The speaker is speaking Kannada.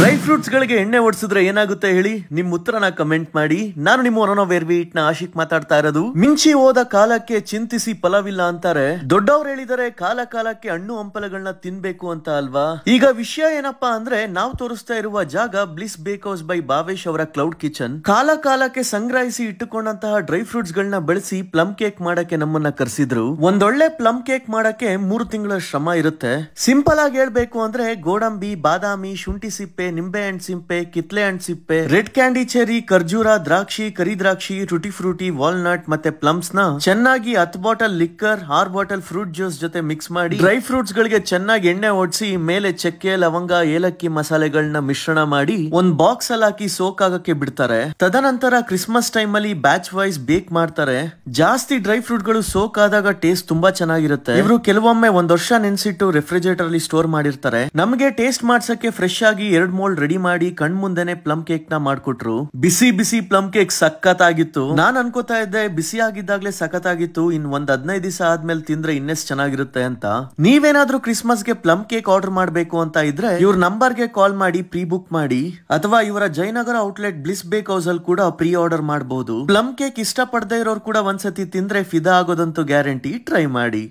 ಡ್ರೈ ಫ್ರೂಟ್ಸ್ ಗಳಿಗೆ ಎಣ್ಣೆ ಓಡಿಸಿದ್ರೆ ಏನಾಗುತ್ತೆ ಹೇಳಿ ನಿಮ್ ಉತ್ತರನ ಕಮೆಂಟ್ ಮಾಡಿ ನಾನು ನಿಮ್ಮ ವೇರ್ ವೇರ್ವೀಟ್ ನ ಆಶಿಕ್ ಮಾತಾಡ್ತಾ ಇರೋದು ಮಿಂಚಿ ಹೋದ ಕಾಲಕ್ಕೆ ಚಿಂತಿಸಿ ಫಲವಿಲ್ಲ ಅಂತಾರೆ ದೊಡ್ಡವರು ಹೇಳಿದರೆ ಕಾಲ ಕಾಲಕ್ಕೆ ಹಣ್ಣು ಹಂಪಲಗಳನ್ನ ತಿನ್ಬೇಕು ಅಂತ ಅಲ್ವಾ ಈಗ ವಿಷಯ ಏನಪ್ಪಾ ಅಂದ್ರೆ ನಾವು ತೋರಿಸ್ತಾ ಇರುವ ಜಾಗ ಬ್ಲಿಸ್ ಬೇಕ್ ಹೌಸ್ ಬೈ ಭಾವೇಶ್ ಅವರ ಕ್ಲೌಡ್ ಕಿಚನ್ ಕಾಲ ಕಾಲಕ್ಕೆ ಸಂಗ್ರಹಿಸಿ ಇಟ್ಟುಕೊಂಡಂತಹ ಡ್ರೈ ಫ್ರೂಟ್ಸ್ ಗಳನ್ನ ಬಳಸಿ ಪ್ಲಮ್ ಕೇಕ್ ಮಾಡಕ್ಕೆ ನಮ್ಮನ್ನ ಕರೆಸಿದ್ರು ಒಂದೊಳ್ಳೆ ಪ್ಲಮ್ ಕೇಕ್ ಮಾಡಕ್ಕೆ ಮೂರು ತಿಂಗಳ ಶ್ರಮ ಇರುತ್ತೆ ಸಿಂಪಲ್ ಆಗಿ ಹೇಳ್ಬೇಕು ಅಂದ್ರೆ ಗೋಡಂಬಿ ಬಾದಾಮಿ ಶುಂಠಿ ಸಿಪ್ಪೆ ನಿಂಬೆ ಹಣ್ಣು ಸಿಂಪೆ ಕಿತ್ಲೆ ಹಣ್ಣು ಸಿಪ್ಪೆ ರೆಡ್ ಕ್ಯಾಂಡಿ ಚೆರಿ ಖರ್ಜೂರ ದ್ರಾಕ್ಷಿ ಕರಿ ದ್ರಾಕ್ಷಿ ಟುಟಿ ಫ್ರೂಟಿ ವಾಲ್ನಟ್ ಮತ್ತೆ ಪ್ಲಮ್ಸ್ ನ ಚೆನ್ನಾಗಿ ಹತ್ತು bottle liquor or bottle fruit juice ಜೊತೆ ಮಿಕ್ಸ್ ಮಾಡಿ ಡ್ರೈ ಫ್ರೂಟ್ಸ್ ಗಳಿಗೆ ಚೆನ್ನಾಗಿ ಎಣ್ಣೆ ಓಡಿಸಿ ಮೇಲೆ ಚಕ್ಕೆ ಲವಂಗ ಏಲಕ್ಕಿ ಮಸಾಲೆಗಳನ್ನ ಮಿಶ್ರಣ ಮಾಡಿ ಒಂದ್ ಬಾಕ್ಸ್ ಅಲ್ಲಿ ಹಾಕಿ ಸೋಕ್ ಆಗಕ್ಕೆ ಬಿಡ್ತಾರೆ ತದನಂತರ ಕ್ರಿಸ್ಮಸ್ ಟೈಮ್ ಅಲ್ಲಿ ಬ್ಯಾಚ್ ವೈಸ್ ಬೇಕ್ ಮಾಡ್ತಾರೆ ಜಾಸ್ತಿ ಡ್ರೈ ಫ್ರೂಟ್ ಗಳು ಸೋಕ್ ಆದಾಗ ಟೇಸ್ಟ್ ತುಂಬಾ ಚೆನ್ನಾಗಿರುತ್ತೆ ಇವರು ಕೆಲವೊಮ್ಮೆ ಒಂದ್ ವರ್ಷ ನೆನ್ಸಿಟ್ಟು ರೆಫ್ರಿಜರೇಟರ್ ಅಲ್ಲಿ ಸ್ಟೋರ್ ಮಾಡಿರ್ತಾರೆ ನಮಗೆ ಟೇಸ್ಟ್ ಮಾಡ್ಸಕ್ಕೆ ಫ್ರೆಶ್ ಆಗಿ ಎರಡ್ ಮೋಲ್ಡ್ ರೆಡಿ ಮಾಡಿ ಕಣ್ ಮುಂದೆನೆ ಪ್ಲಮ್ ಕೇಕ್ ನ ಮಾಡ್ಕೊಟ್ರು ಬಿಸಿ ಬಿಸಿ ಪ್ಲಮ್ ಕೇಕ್ ಸಖತ್ ಆಗಿತ್ತು ನಾನ್ ಅನ್ಕೋತಾ ಇದ್ದೆ ಬಿಸಿ ಆಗಿದ್ದಾಗ್ಲೇ ಸಖತ್ ಆಗಿತ್ತು ಇನ್ ಒಂದ್ ಹದಿನೈದು ದಿವಸ ಆದ್ಮೇಲೆ ತಿಂದ್ರೆ ಇನ್ನೆಷ್ಟು ಚೆನ್ನಾಗಿರುತ್ತೆ ಅಂತ ನೀವೇನಾದ್ರೂ ಕ್ರಿಸ್ಮಸ್ ಗೆ ಪ್ಲಮ್ ಕೇಕ್ ಆರ್ಡರ್ ಮಾಡ್ಬೇಕು ಅಂತ ಇದ್ರೆ ಇವ್ರ ನಂಬರ್ ಗೆ ಕಾಲ್ ಮಾಡಿ ಪ್ರೀ ಬುಕ್ ಮಾಡಿ ಅಥವಾ ಇವರ Jayanagar outlet bliss bake house ಅಲ್ಲಿ ಕೂಡ ಪ್ರೀ ಆರ್ಡರ್ ಮಾಡಬಹುದು ಪ್ಲಮ್ ಕೇಕ್ ಇಷ್ಟ ಪಡ್ದೇ ಇರೋರು ಕೂಡ ಒಂದ್ಸತಿ ತಿಂದ್ರೆ ಫಿದಾ ಆಗೋದಂತೂ ಗ್ಯಾರಂಟಿ ಟ್ರೈ ಮಾಡಿ